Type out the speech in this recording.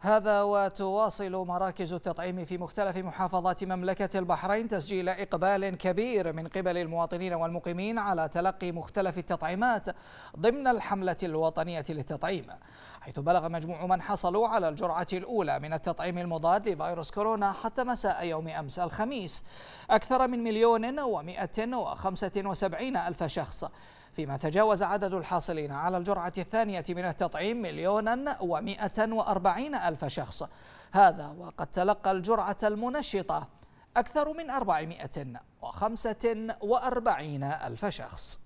هذا وتواصل مراكز التطعيم في مختلف محافظات مملكة البحرين تسجيل إقبال كبير من قبل المواطنين والمقيمين على تلقي مختلف التطعيمات ضمن الحملة الوطنية للتطعيم حيث بلغ مجموع من حصلوا على الجرعة الأولى من التطعيم المضاد لفيروس كورونا حتى مساء يوم أمس الخميس أكثر من مليون ومئة وخمسة وسبعين ألف شخص فيما تجاوز عدد الحاصلين على الجرعة الثانية من التطعيم مليونا ومائة وأربعين ألف شخص هذا وقد تلقى الجرعة المنشطة أكثر من أربعمائة وخمسة وأربعين ألف شخص